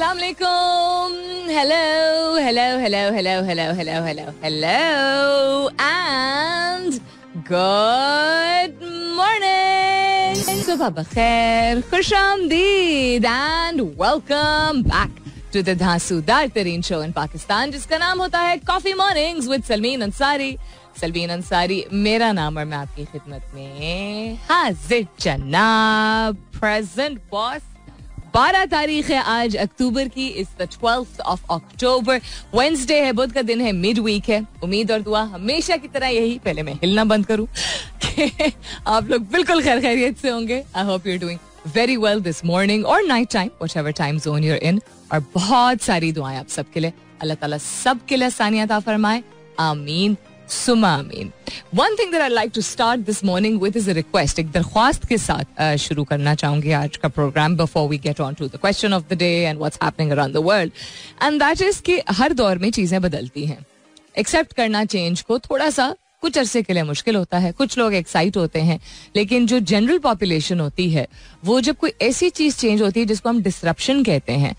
Assalamualaikum. Hello, hello, hello, hello, hello, hello, hello, hello, and good morning. Subah khusham deed, and welcome back to the Dhasu Tareen show in Pakistan, jiska naam hota hai Coffee Mornings with Salmin Ansari. Salmin Ansari, mera naam aur main aapki khidmat mein. Hazir Jannab, present boss. बारह तारीख है आज October की is the twelfth of October Wednesday है बुध का दिन है मिड वीक है उम्मीद और दुआ हमेशा की तरह यही पहले मैं हिलना बंद करूं आप लोग बिल्कुल खैर खैरियत से होंगे I hope you doing very well this morning और night time whatever time zone you're in और बहुत सारी दुआएं आप सबके लिए अल्लाह ताला सबके लिए सानियत फरमाए आमीन सुमामी one thing that I like to start this morning with is a request एक दरख्वास्त के साथ शुरू करना चाहूंगी आज का programme before we get on to the question of the day and what's happening around the world and that is कि हर दौर में चीजें बदलती हैं एक्सेप्ट करना चेंज को थोड़ा सा कुछ अरसे के लिए मुश्किल होता है कुछ लोग एक्साइट होते हैं लेकिन जो जनरल पॉपुलेशन होती है वो जब कोई ऐसी चीज़ चेंज होती है जिसको हम डिसरप्शन कहते हैं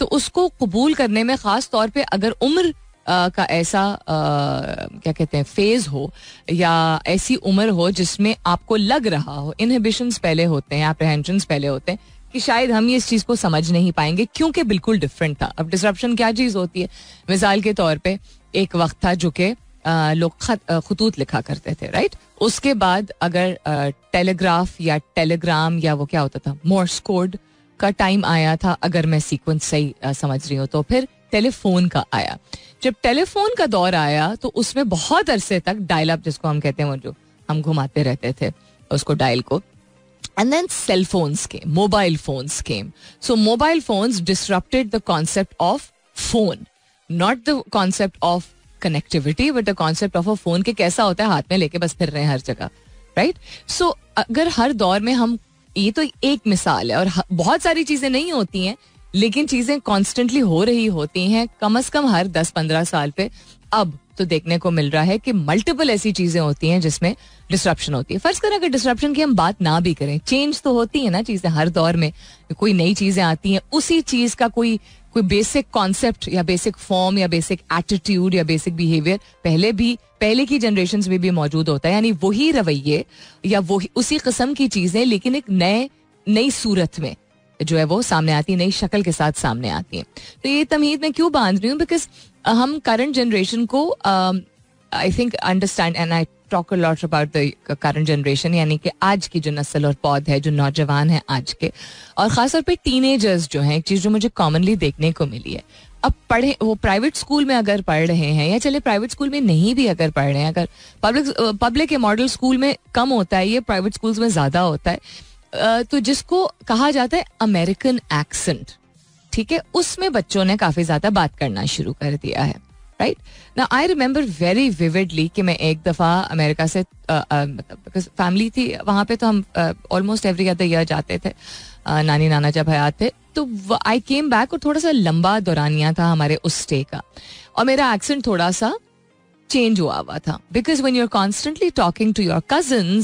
तो उसको कबूल करने में ख़ास तौर पे अगर उम्र का ऐसा क्या कहते हैं फेज हो या ऐसी उम्र हो जिसमें आपको लग रहा हो इनहिबिशन पहले होते हैं अप्रहेंशन पहले होते हैं कि शायद हम ये इस चीज़ को समझ नहीं पाएंगे क्योंकि बिल्कुल डिफरेंट था अब डिसरप्शन क्या चीज़ होती है मिसाल के तौर पे एक वक्त था जो कि लोग खत खतूत लिखा करते थे राइट उसके बाद अगर टेलीग्राफ या टेलीग्राम या वो क्या होता था मोर्स कोड का टाइम आया था अगर मैं सीक्वेंस सही समझ रही हूँ तो फिर टेलीफोन का आया जब टेलीफोन का दौर आया तो उसमें बहुत अरसे तक डायल अप जिसको हम कहते हैं वो जो हम घुमाते रहते थे उसको डायल को एंड देन सेल फोन्स के मोबाइल फोन्स के so mobile phones disrupted the concept of phone not the concept of connectivity but the concept of a phone के कैसा होता है हाथ में लेके बस फिर रहे हैं हर जगह राइट सो अगर हर दौर में हम ये तो एक मिसाल है और बहुत सारी चीजें नहीं होती हैं लेकिन चीजें कॉन्स्टेंटली हो रही होती हैं कम अज कम हर दस पंद्रह साल पे अब तो देखने को मिल रहा है कि मल्टीपल ऐसी चीजें होती हैं जिसमें डिस्ट्रप्शन होती है फर्ज करें अगर डिस्ट्रप्शन की हम बात ना भी करें चेंज तो होती है ना चीजें हर दौर में कोई नई चीजें आती हैं उसी चीज का कोई कोई बेसिक कॉन्सेप्ट या बेसिक फॉर्म या बेसिक एटीट्यूड या बेसिक बिहेवियर पहले भी पहले की जनरेशन में भी मौजूद होता है यानी वही रवैये या वही उसी किस्म की चीजें लेकिन एक नए नई सूरत में जो है वो सामने आती है नई शक्ल के साथ सामने आती है तो ये तमीद मैं क्यों बांध रही हूँ बिकॉज हम करंट जनरेशन को I think understand and I talk lot about the current generation यानी कि आज की जो नस्ल और पौध है जो नौजवान है आज के और ख़ासतौर टीन टीनेजर्स जो है एक चीज़ जो मुझे कॉमनली देखने को मिली है अब पढ़े वो प्राइवेट स्कूल में अगर पढ़ रहे हैं या चले प्राइवेट स्कूल में नहीं भी अगर पढ़ रहे हैं अगर पब्लिक पब्लिक के मॉडल स्कूल में कम होता है ये प्राइवेट स्कूल्स में ज़्यादा होता है तो जिसको कहा जाता है अमेरिकन एक्सेंट ठीक है उसमें बच्चों ने काफी ज्यादा बात करना शुरू कर दिया है राइट ना आई रिमेम्बर वेरी विविडली कि मैं एक दफ़ा अमेरिका से फैमिली मतलब थी वहां पे तो हम ऑलमोस्ट एवरी अदर ईयर जाते थे नानी नाना जब हयात थे तो आई केम बैक और थोड़ा सा लंबा दौरानिया था हमारे उस स्टे का और मेरा एक्सेंट थोड़ा सा चेंज हुआ हुआ था because when you are constantly talking to your cousin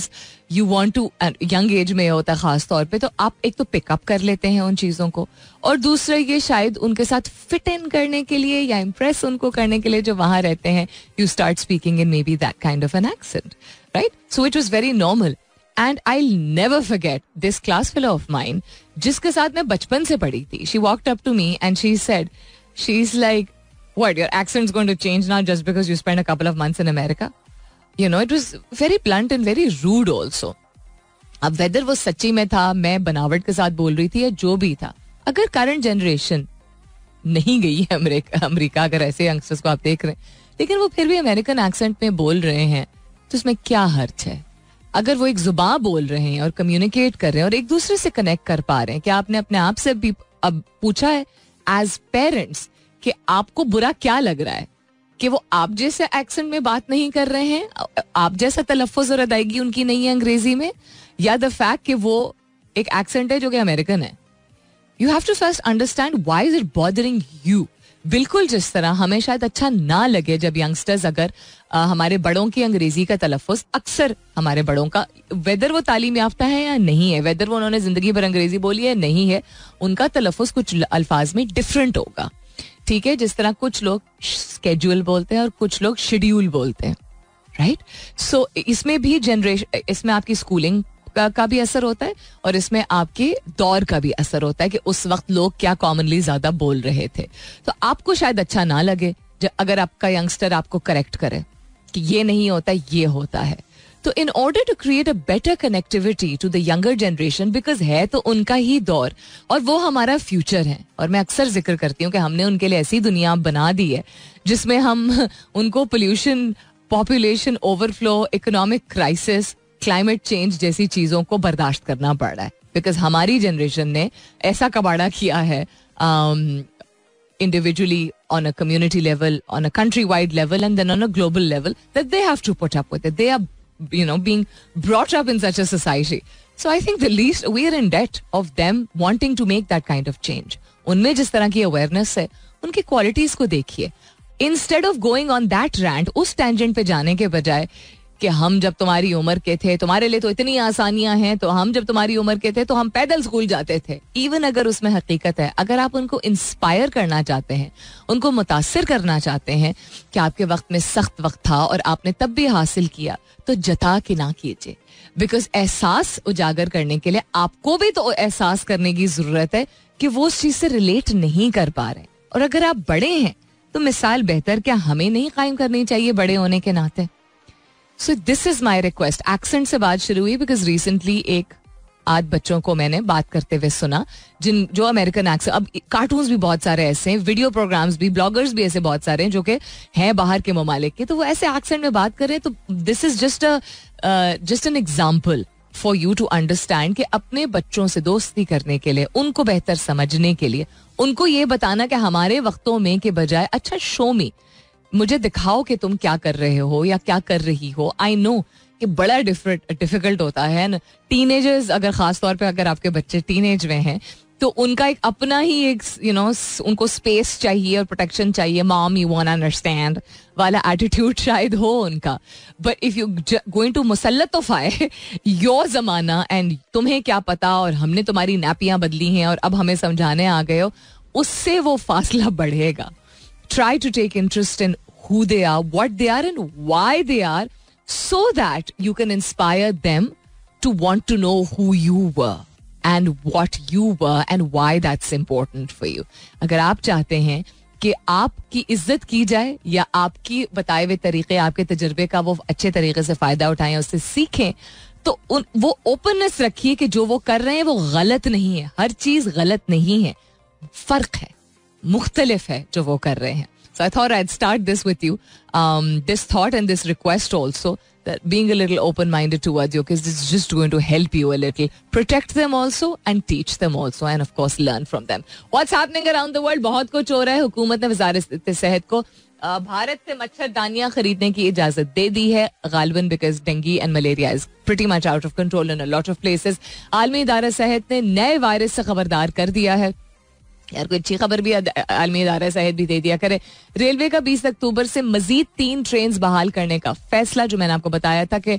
you want to young age में होता है खास तौर पर तो आप एक तो पिकअप कर लेते हैं उन चीज़ों को और दूसरा ये शायद उनके साथ फिट इन करने के लिए या इम्प्रेस उनको करने के लिए जो वहां रहते हैं you start speaking in maybe that kind of an accent right so it was very normal and I never forget this class fellow of mine जिसके साथ मैं बचपन से पढ़ी थी she walked up to me and she said she is like what your accent's going to change now just because you spent a couple of months in America. You know, it was very blunt and very rude also. अब whether वो सच्ची में था मैं बनावट के साथ बोल रही थी या जो भी था अगर करंट जनरेशन नहीं गई है अमेरिका अमेरिका अगर ऐसे यंगस्टर्स को आप देख रहे हैं लेकिन वो फिर भी अमेरिकन एक्सेंट में बोल रहे हैं तो उसमें क्या हर्च है अगर वो एक जुबा बोल रहे हैं और कम्युनिकेट कर रहे हैं और एक दूसरे से कनेक्ट कर पा रहे हैं क्या आपने अपने आप से भी अब पूछा है एज पेरेंट्स कि आपको बुरा क्या लग रहा है कि वो आप जैसे एक्सेंट में बात नहीं कर रहे हैं आप जैसा तलफ़ और अदायगी उनकी नहीं है अंग्रेजी में या द फैक्ट कि वो एक एक्सेंट है जो कि अमेरिकन है you have to first understand why is it bothering you बिल्कुल जिस तरह हमें शायद अच्छा ना लगे जब यंगस्टर्स अगर आ, हमारे बड़ों की अंग्रेजी का तलफ़ अक्सर हमारे बड़ों का वेदर वो तालीम याफ्ता है या नहीं है वेदर वो उन्होंने ज़िंदगी भर अंग्रेजी बोली है नहीं है उनका तलफ़ कुछ अल्फाज में डिफरेंट होगा ठीक है जिस तरह कुछ लोग स्केड्यूल बोलते हैं और कुछ लोग शेड्यूल बोलते हैं राइट right? सो so, इसमें भी जनरेशन इसमें आपकी स्कूलिंग का, का भी असर होता है और इसमें आपके दौर का भी असर होता है कि उस वक्त लोग क्या कॉमनली ज्यादा बोल रहे थे तो आपको शायद अच्छा ना लगे अगर आपका यंगस्टर आपको करेक्ट करे कि ये नहीं होता ये होता है तो in order to create a better connectivity to the younger generation because है तो उनका ही दौर और वो हमारा फ्यूचर है और मैं अक्सर जिक्र करती हूँ कि हमने उनके लिए ऐसी दुनिया बना दी है जिसमें हम उनको pollution population overflow economic crisis climate change जैसी चीज़ों को बर्दाश्त करना पड़ रहा है बिकॉज हमारी जनरेशन ने ऐसा कबाड़ा किया है um, individually on a community level, on a countrywide level, and then on a global level that they have to put up with it. you know, being brought up in such a society. So I think the least we are in debt of them wanting to make that kind of change. उनमें जिस तरह की awareness है उनकी qualities को देखिए instead of going on that rant उस tangent पे जाने के बजाय कि हम जब तुम्हारी उम्र के थे तुम्हारे लिए तो इतनी आसानियां हैं तो हम जब तुम्हारी उम्र के थे तो हम पैदल स्कूल जाते थे इवन अगर उसमें हकीकत है अगर आप उनको इंस्पायर करना चाहते हैं उनको मुतासर करना चाहते हैं कि आपके वक्त में सख्त वक्त था और आपने तब भी हासिल किया तो जता के ना कीजिए बिकॉज एहसास उजागर करने के लिए आपको भी तो एहसास करने की जरूरत है कि वो उस चीज से रिलेट नहीं कर पा रहे और अगर आप बड़े हैं तो मिसाल बेहतर क्या हमें नहीं कायम करनी चाहिए बड़े होने के नाते so this is my request accent से बात शुरू हुई बिकॉज रिसेंटली एक आध बच्चों को मैंने बात करते हुए सुना जिन जो अमेरिकन एक्सेंट अब कार्टून भी बहुत सारे ऐसे हैं वीडियो प्रोग्राम्स भी ब्लॉगर्स भी ऐसे बहुत सारे हैं जो कि हैं बाहर के ममालिक के तो वो ऐसे एक्सेंट में बात करें तो this is just just an example for you to understand कि अपने बच्चों से दोस्ती करने के लिए उनको बेहतर समझने के लिए उनको ये बताना कि हमारे वक्तों में के बजाय अच्छा शो में मुझे दिखाओ कि तुम क्या कर रहे हो या क्या कर रही हो आई नो कि बड़ा डिफरेंट डिफिकल्ट होता है ना टीन अगर खास तौर पे अगर आपके बच्चे टीन में हैं तो उनका एक अपना ही एक यू you नो know, उनको स्पेस चाहिए और प्रोटेक्शन चाहिए माम यू वॉन्ट अंडरस्टैंड वाला एटीट्यूड शायद हो उनका but if you going to मुसलत योर जमाना एंड तुम्हें क्या पता और हमने तुम्हारी नैपियां बदली हैं और अब हमें समझाने आ गए हो उससे वो फासला बढ़ेगा try to take interest in who they are what they are and why they are so that you can inspire them to want to know who you were and what you were and why that's important for you अगर आप चाहते हैं कि आपकी इज्जत की जाए या आपकी बताए हुए तरीके आपके तजर्बे का वो अच्छे तरीके से फायदा उठाएं उससे सीखें तो उन वो ओपननेस रखिए कि जो वो कर रहे हैं वो गलत नहीं है हर चीज गलत नहीं है फर्क है मुख्तलिफ है जो वो कर रहे हैं so I thought I start this with you this thought and this request also being little open minded to minded towards your just going to help you little protect them also and teach them also and of course learn and them course learn from them. What's happening around बहुत कुछ हो रहा है हुकूमत ने वजारत सेहत को भारत से मच्छरदानियां खरीदने की इजाजत दे दी है गालबन because dengue and malaria is pretty much out of control in a lot of places आलमी इदारा सेहत ने नए वायरस से खबरदार कर दिया है यार कोई अच्छी खबर भी आलमी इदारा सेहत भी दे दिया करे रेलवे का 20 अक्टूबर से मजीद तीन ट्रेन बहाल करने का फैसला जो मैंने आपको बताया था कि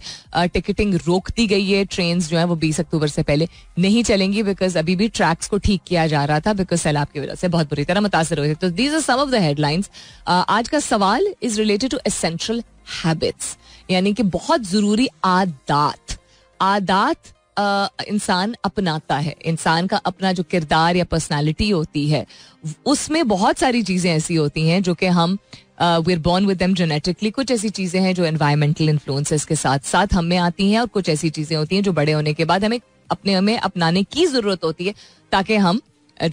टिकटिंग रोक दी गई है ट्रेन जो है वो 20 अक्टूबर से पहले नहीं चलेंगी बिकॉज अभी भी ट्रैक्स को ठीक किया जा रहा था बिकॉज सैलाब की वजह से बहुत बुरी तरह मुतासर हुए थे तो these are some of the headlines आज का सवाल is related to essential habits यानी कि बहुत जरूरी आदात आदात इंसान अपनाता है इंसान का अपना जो किरदार या पर्सनालिटी होती है उसमें बहुत सारी चीज़ें ऐसी होती हैं जो कि हम we are born with them genetically कुछ ऐसी चीज़ें हैं जो इन्वायरमेंटल इन्फ्लुएंसेस के साथ साथ हमें आती हैं और कुछ ऐसी चीज़ें होती हैं जो बड़े होने के बाद हमें अपने हमें अपनाने की ज़रूरत होती है ताकि हम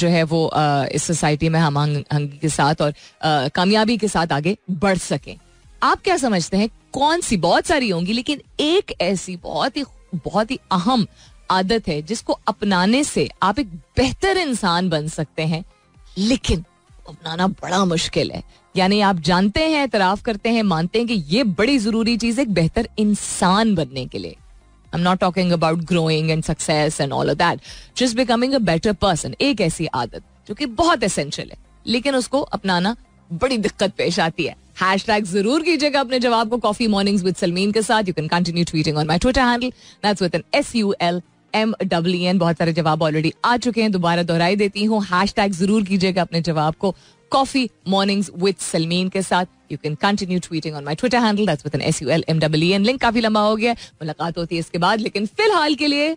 जो है वो इस सोसाइटी में हम हंगी के साथ और कामयाबी के साथ आगे बढ़ सकें आप क्या समझते हैं कौन सी बहुत सारी होंगी लेकिन एक ऐसी बहुत ही बहुत ही अहम आदत है जिसको अपनाने से आप एक बेहतर इंसान बन सकते हैं लेकिन अपनाना बड़ा मुश्किल है यानी आप जानते हैं एतराफ करते हैं मानते हैं कि ये बड़ी जरूरी चीज एक बेहतर इंसान बनने के लिए I am not talking about growing and success and all of that just becoming a better person एक ऐसी आदत जो कि बहुत एसेंशियल है लेकिन उसको अपनाना बड़ी दिक्कत पेश आती है हैश टैग जरूर कीजिएगा अपने जवाब को कॉफी मॉर्निंग विद सलमीन के साथ you can continue tweeting on my Twitter handle that's with N S U L M W N बहुत सारे जवाब ऑलरेडी आ चुके हैं दोबारा दोहराई देती हूँ हैश टैग जरूर कीजिएगा अपने जवाब को कॉफी मॉर्निंग्स विद सलमीन के साथ you can continue tweeting on my Twitter handle that's with N S U L M W N link काफी लंबा हो गया मुलाकात होती है इसके बाद लेकिन फिलहाल के लिए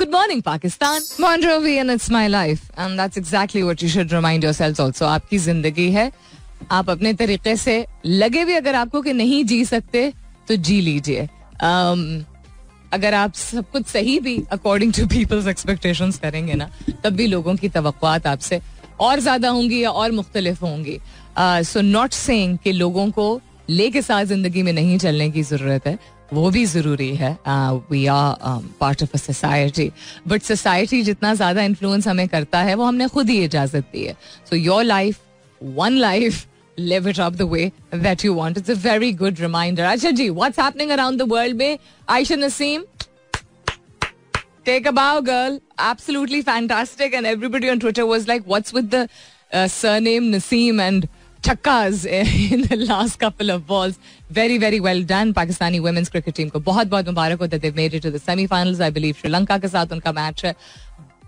Good morning, Pakistan. Monrovi and it's my life. And that's exactly what you should remind yourselves also. Aapki zindagi hai. आप अपने तरीके से लगे भी अगर आपको कि नहीं जी सकते तो जी लीजिए अगर आप सब कुछ सही भी अकॉर्डिंग टू पीपल्स एक्सपेक्टेशन करेंगे ना तब भी लोगों की तो आपसे और ज्यादा होंगी या और मुख्तलिफ होंगी सो नॉट सेइंग कि लोगों को ले के साथ जिंदगी में नहीं चलने की जरूरत है वो भी जरूरी है we are part of a society but society जितना ज्यादा इन्फ्लुएंस हमें करता है वो हमने खुद ही इजाजत दी है so your life one life live it up the way that you want. It's a very good reminder. Acha ji, what's happening around the world mein? Aisha Naseem, take a bow, girl. Absolutely fantastic. And everybody on Twitter was like, what's with the uh, surname Naseem and chakkas in the last couple of balls. Very, very well done. Pakistani women's cricket team को बहुत बहुत मुबारक हो that they've made it to the semi-finals. I believe Sri Lanka के साथ उनका match है.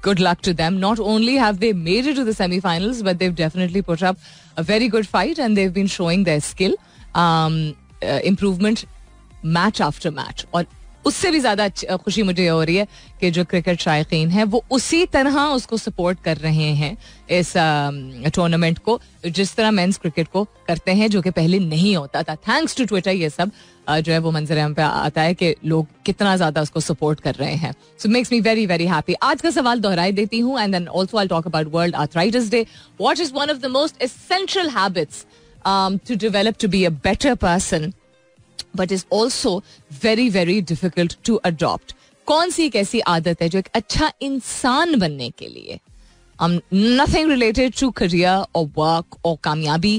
Good luck to them. Not only have they made it to the semi-finals, but they've definitely put up a very good fight and they've been showing their skill. Um, uh, improvement match after match. Or. उससे भी ज्यादा खुशी मुझे हो रही है कि जो क्रिकेट शायक है वो उसी तरह उसको सपोर्ट कर रहे हैं इस टूर्नामेंट को जिस तरह मेंस क्रिकेट को करते हैं जो कि पहले नहीं होता था थैंक्स टू ट्विटर ये सब जो है वो मंजर हम पे आता है कि लोग कितना ज्यादा उसको सपोर्ट कर रहे हैं so makes me very very happy आज का सवाल दोहराई देती हूँ and then also I talk about world arthritis day what is one of the most essential habits to develop to be a better person but is also very very difficult to adopt कौन सी एक ऐसी आदत है जो एक अच्छा इंसान बनने के लिए नथिंग रिलेटेड टू करियर और वर्क और कामयाबी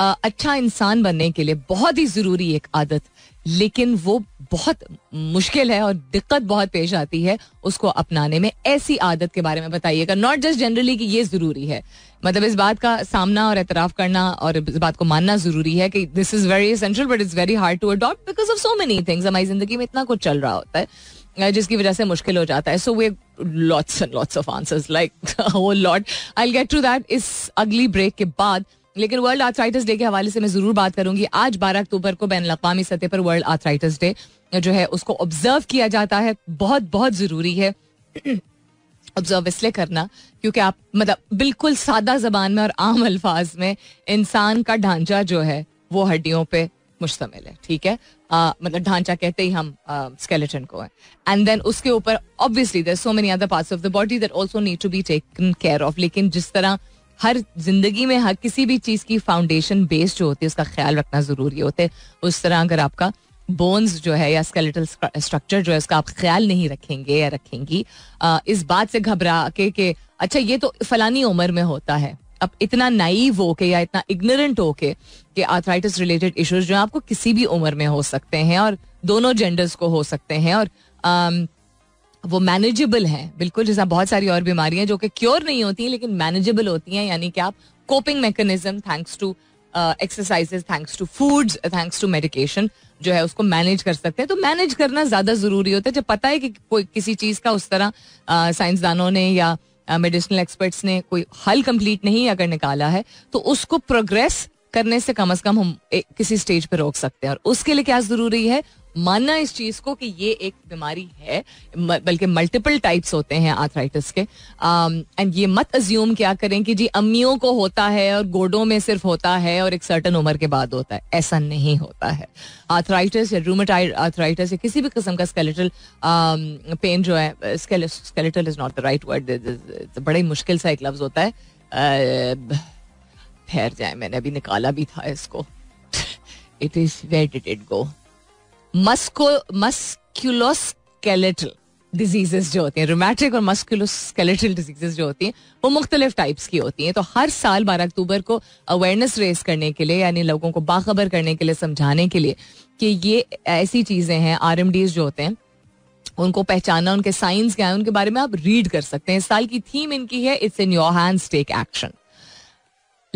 uh, अच्छा इंसान बनने के लिए बहुत ही जरूरी एक आदत लेकिन वो बहुत मुश्किल है और दिक्कत बहुत पेश आती है उसको अपनाने में ऐसी आदत के बारे में बताइएगा नॉट जस्ट जनरली कि ये ज़रूरी है मतलब इस बात का सामना और एतराफ़ करना और इस बात को मानना ज़रूरी है कि this is very essential but is very hard to adopt because of so many things हमारी ज़िंदगी में इतना कुछ चल रहा होता है जिसकी वजह से मुश्किल हो जाता है so we lots and lots of answers like वो lot I get to that इस अगली ब्रेक के बाद लेकिन वर्ल्ड आर्थराइटिस डे के हवाले से मैं जरूर बात करूंगी आज 12 अक्टूबर को बैन अवी सतह पर वर्ल्ड आर्थराइटिस डे जो है उसको ऑब्जर्व किया जाता है बहुत बहुत ज़रूरी है ऑब्जर्व इसलिए करना क्योंकि आप मतलब बिल्कुल सादा जबान में और आम अल्फाज में इंसान का ढांचा जो है वो हड्डियों पे मुश्तमिल है ठीक है आ, मतलब ढांचा कहते ही हम स्केलेटन को है एंड देन उसके ऊपर obviously there so many other parts of the body that also need to be taken care of लेकिन जिस तरह हर जिंदगी में हर किसी भी चीज़ की फाउंडेशन बेस जो होती है उसका ख्याल रखना ज़रूरी होता है उस तरह अगर आपका बोन्स जो है या स्केलेटल स्ट्रक्चर जो है उसका आप ख्याल नहीं रखेंगे या रखेंगी आ, इस बात से घबरा के कि अच्छा ये तो फलानी उम्र में होता है अब इतना नाइव हो के या इतना इग्नोरेंट हो के कि आर्थराइटिस रिलेटेड इश्यूज जो है आपको किसी भी उम्र में हो सकते हैं और दोनों जेंडर्स को हो सकते हैं और वो मैनेजेबल हैं बिल्कुल जैसा बहुत सारी और बीमारियां जो कि क्योर नहीं होती हैं लेकिन मैनेजेबल होती हैं यानी कि आप coping mechanism thanks to exercises thanks to foods thanks to medication जो है उसको मैनेज कर सकते हैं तो मैनेज करना ज्यादा जरूरी होता है जब पता है कि कोई किसी चीज का उस तरह साइंसदानों uh, ने या मेडिसिनल uh, एक्सपर्ट्स ने कोई हल कंप्लीट नहीं अगर निकाला है तो उसको प्रोग्रेस करने से कम अज कम हम किसी स्टेज पर रोक सकते हैं और उसके लिए क्या जरूरी है मानना इस चीज को कि ये एक बीमारी है बल्कि मल्टीपल टाइप्स होते हैं आर्थराइटिस के एंड um, ये मत अज्यूम क्या करें कि जी अम्मियों को होता है और गोडों में सिर्फ होता है और एक सर्टन उम्र के बाद होता है ऐसा नहीं होता है आर्थराइटिस या रूमेटाइड आर्थराइटिस या किसी भी किस्म का स्केलेटल पेन um, जो है skeletal is not the right word बड़े मुश्किल सा एक लफ्ज होता है uh, ठहर जाए मैंने अभी निकाला भी था इसको it is wait it it go मस्को मस्क्यूलोस्केलेटल डिजीजेस जो होती हैं रोमैटिक और मस्क्यूलोस्केलेटल डिजीजेस जो होती हैं वो मुख्तलिफ टाइप्स की होती हैं तो हर साल बारह अक्टूबर को अवेयरनेस रेज करने के लिए यानी लोगों को बाखबर करने के लिए समझाने के लिए कि ये ऐसी चीज़ें हैं आर जो होते हैं उनको पहचाना उनके साइंस क्या है उनके बारे में आप रीड कर सकते हैं इस साल की थीम इनकी है it's in your hands take action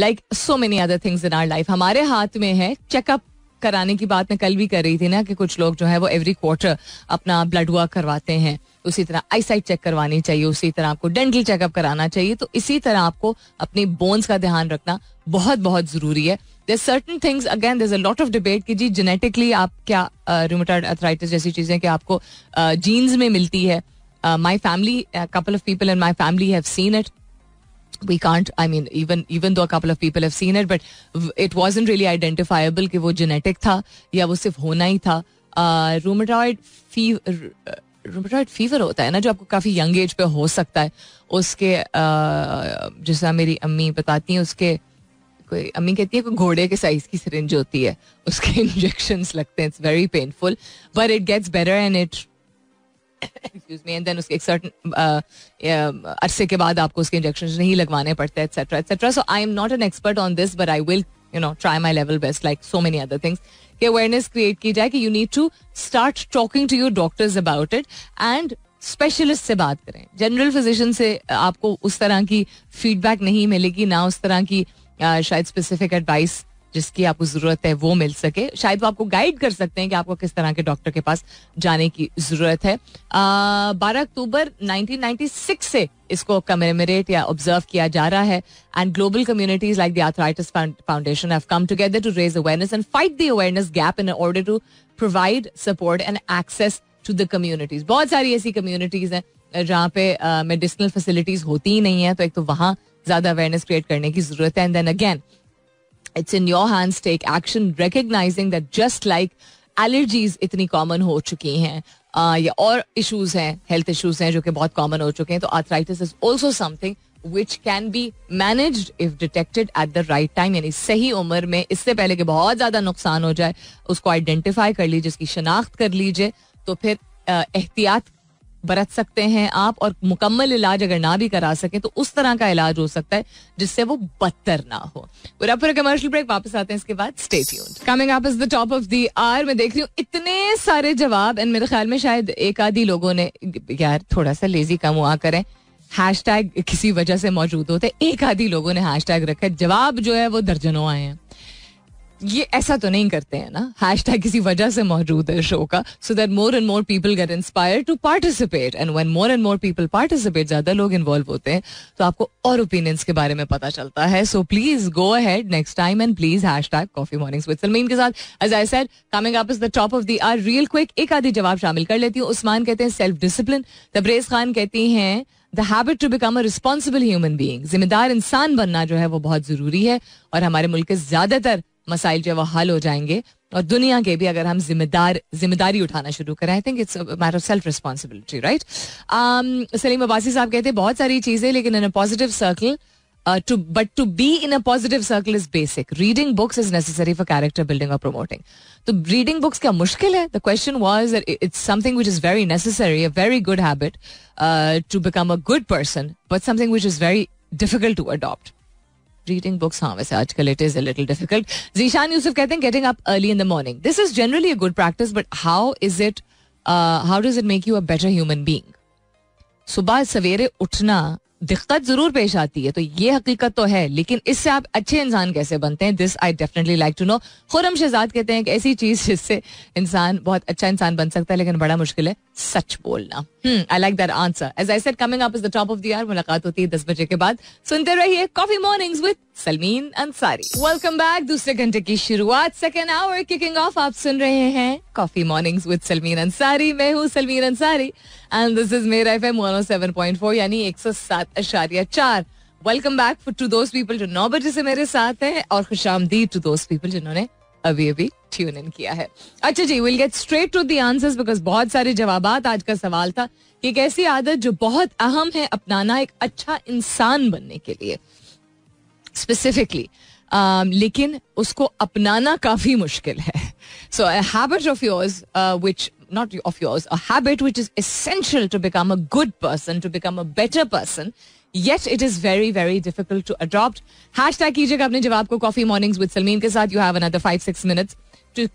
like so many other things in our life हमारे हाथ में है चेकअप कराने की बात मैं कल भी कर रही थी ना कि कुछ लोग जो है वो एवरी क्वार्टर अपना ब्लड वर्क करवाते हैं उसी तरह आई साइट चेक करवानी चाहिए उसी तरह आपको डेंटल चेकअप कराना चाहिए तो इसी तरह आपको अपने बोन्स का ध्यान रखना बहुत बहुत जरूरी है there certain things again there a lot of debate कि जी जेनेटिकली आप क्या रूमटाइड अथराइटिस जैसी चीज़ें कि आपको जीन्स में मिलती है my family couple of people and my family have seen it we can't i mean even even though a couple of people have seen it but it wasn't really identifiable कि वो genetic था या वो सिर्फ होना ही था rheumatoid fever rheumatoid fever होता है ना जो आपको काफ़ी यंग एज पे हो सकता है उसके जैसा मेरी अम्मी बताती हैं उसके कोई अम्मी कहती है कोई घोड़े के साइज की सिरिंज होती है उसके इंजेक्शन लगते हैं it's very painful but it gets better and it excuse me and then उसके एक सर्टन uh, um, अरसे के बाद आपको उसके इंजेक्शन नहीं लगवाने पड़ते etcetera etcetera so I am not an expert on this but I will you know try my level best like so many other things कि अवेयरनेस क्रिएट की जाए कि you need to start talking to your doctors about it and specialist से बात करें general physician से आपको उस तरह की फीडबैक नहीं मिलेगी ना उस तरह की uh, शायद स्पेसिफिक एडवाइस जिसकी आपको जरूरत है वो मिल सके शायद वो आपको गाइड कर सकते हैं कि आपको किस तरह के डॉक्टर के पास जाने की जरूरत है बारह अक्टूबर 1996 से इसको कमेमरेट या ऑब्जर्व किया जा रहा है and global communities like the arthritis foundation have come together to raise awareness and fight the awareness gap in order to provide support and access to the communities बहुत सारी ऐसी कम्युनिटीज हैं जहाँ पे मेडिसिनल फैसिलिटीज होती ही नहीं है तो एक तो वहाँ ज्यादा अवेयरनेस क्रिएट करने की जरूरत है and then again it's in your hands take action recognising that just like allergies इतनी कॉमन हो चुकी हैं या और इश्यूज हैं हेल्थ इश्यूज हैं जो कि बहुत कॉमन हो चुके हैं तो arthritis is also something which can be manage if detected at the right time यानी सही उम्र में इससे पहले कि बहुत ज़्यादा नुकसान हो जाए उसको आइडेंटिफाई कर लीजिए इसकी शनाख्त कर लीजिए तो फिर एहतियात बरत सकते हैं आप और मुकम्मल इलाज अगर ना भी करा सकें तो उस तरह का इलाज हो सकता है जिससे वो बदतर ना हो पूरा कमर्शियल ब्रेक वापस आते हैं इसके बाद stay tuned coming up is the top of the hour मैं देख रही हूँ इतने सारे जवाब एंड मेरे ख्याल में शायद एक आधी लोगों ने यार थोड़ा सा लेजी कम हुआ करें हैश किसी वजह से मौजूद होते एक आधी लोगों ने हैश टैग रखा जवाब जो है वो दर्जनों आए हैं ये ऐसा तो नहीं करते हैं ना हैश टैग किसी वजह से मौजूद है शो का so that more and more people get inspire to participate and one more and more people participate ज्यादा लोग इन्वॉल्व होते हैं तो आपको और ओपिनियंस के बारे में पता चलता है so please go ahead next time and please hashtag coffee mornings with Salmeen के साथ as I said coming up is the top of the hour real quick एक आधी जवाब शामिल कर लेती हूँ उस्मान कहते हैं सेल्फ डिसिप्लिन तबरेज खान कहती हैं the habit to become a responsible human being जिम्मेदार इंसान बनना जो है वो बहुत जरूरी है और हमारे मुल्क के ज्यादातर मसाइल जो है वो हल हो जाएंगे और दुनिया के भी अगर हम जिम्मेदार जिम्मेदारी उठाना शुरू करें I think it's matter of self responsibility right Salim Abbasi साहब कहते हैं बहुत सारी चीजें लेकिन in a positive circle to but to be in a positive circle is basic reading books is necessary for character building और प्रमोटिंग तो रीडिंग बुक्स क्या मुश्किल है the question was it's something which is very necessary a very good habit to become a good person but something which is very difficult to adopt reading books हाँ वैसे आजकल it is a little difficult Zeeshan Yusuf कहते हैं getting up early in the morning this is generally a good practice but how is it how does it make you a better human being सुबह सवेरे उठना दिक्कत जरूर पेश आती है तो ये हकीकत तो है लेकिन इससे आप अच्छे इंसान कैसे बनते हैं this I definitely like to know Khurram Shahzad कहते हैं एक ऐसी चीज जिससे इंसान बहुत अच्छा इंसान बन सकता है लेकिन बड़ा मुश्किल है सच बोलना I like that answer as I said coming up is the top of the मुलाकात होती है दस बजे के बाद सुनते रहिए coffee morning with Salmeen Ansari welcome back दूसरे घंटे की शुरुआत सेकेंड आवर किकिंग ऑफ आप सुन रहे हैं coffee morning with Salmeen Ansari मैं हूँ Salmeen Ansari and this is मेरा F M one seven point four यानी एक सौ सात अशारिया चार welcome back to those people जो नौ बजे से मेरे साथ हैं और खुश आमदीद टू दोज पीपल जिन्होंने अभी अभी ट्यून इन किया है अच्छा जी will get straight to the answers because बहुत सारे जवाब आज का सवाल था कि एक ऐसी आदत जो बहुत अहम है अपनाना एक अच्छा इंसान बनने के लिए स्पेसिफिकली um, लेकिन उसको अपनाना काफी मुश्किल है so habit of yours which not of yours habit which is essential to become a good person to become a better person yet it is very very difficult to adopt hashtag कीजिएगा अपने जवाब को coffee mornings with Salmeen के साथ you have another five six minutes to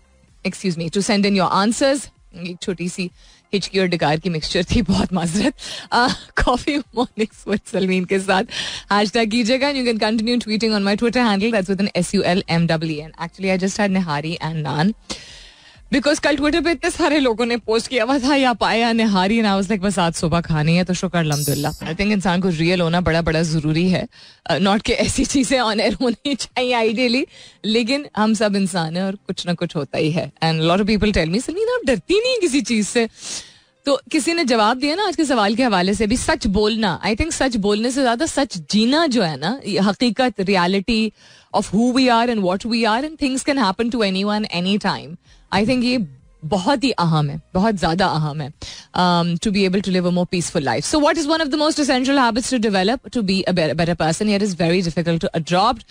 excuse me to send in your answers एक छोटी सी हिचकी और डिगार की मिक्सचर थी बहुत माजरत कॉफी मॉर्निंग्स विद सलमीन के साथ हैश टैग कीजिएगा you can continue tweeting on my Twitter handle that's with N S U L M W N actually I just had nihari and naan because कल ट्विटर पे इतने सारे लोगों ने पोस्ट किया हुआ था या पाया निहारी ना लाइक बस आज सुबह खानी है तो शुक्र अलहमदुल्ला आई थिंक इंसान को रियल होना बड़ा बड़ा जरूरी है नॉट uh, के ऐसी चीजें ऑन एयर होनी चाहिए आइडियली लेकिन हम सब इंसान है और कुछ ना कुछ होता ही है and lot of people tell me Saleen आप डरती नहीं किसी चीज से तो किसी ने जवाब दिया ना आज के सवाल के हवाले से भी सच बोलना आई थिंक सच बोलने से ज्यादा सच जीना जो है ना हकीकत reality of who we are and what we are and things can happen to any one any time I think ये बहुत ही अहम है बहुत ज्यादा अहम है to be able to live a more peaceful life so what is one of the most essential habits to develop to be better person it is very difficult to adopt